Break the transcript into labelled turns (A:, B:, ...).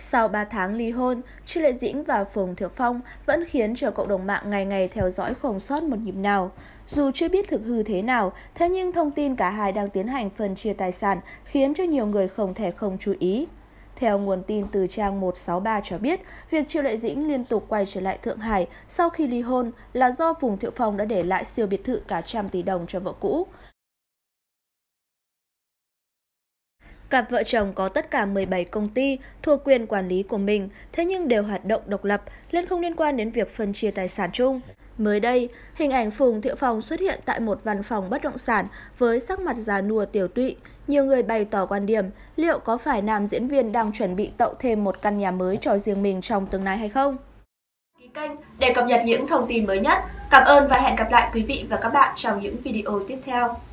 A: Sau 3 tháng ly hôn, Trương Lệ Dĩnh và Phùng Thiệu Phong vẫn khiến cho cộng đồng mạng ngày ngày theo dõi không sót một nhịp nào. Dù chưa biết thực hư thế nào, thế nhưng thông tin cả hai đang tiến hành phân chia tài sản khiến cho nhiều người không thể không chú ý. Theo nguồn tin từ trang 163 cho biết, việc Triệu Lệ Dĩnh liên tục quay trở lại Thượng Hải
B: sau khi ly hôn là do Phùng Thiệu Phong đã để lại siêu biệt thự cả trăm tỷ đồng cho vợ cũ. Cặp vợ chồng có tất cả 17 công ty thuộc quyền quản lý của mình, thế nhưng đều hoạt động độc lập nên không liên quan đến việc
A: phân chia tài sản chung. Mới đây, hình ảnh Phùng Thiệu Phong xuất hiện tại một văn phòng bất động sản với sắc mặt già nua tiểu tụy. Nhiều người bày tỏ quan điểm liệu có phải nam diễn viên đang chuẩn bị tậu thêm một căn nhà mới cho riêng mình trong tương lai hay không? Ký kênh
C: để cập nhật những thông tin mới nhất. Cảm ơn và hẹn gặp lại quý vị và các bạn trong những video tiếp theo.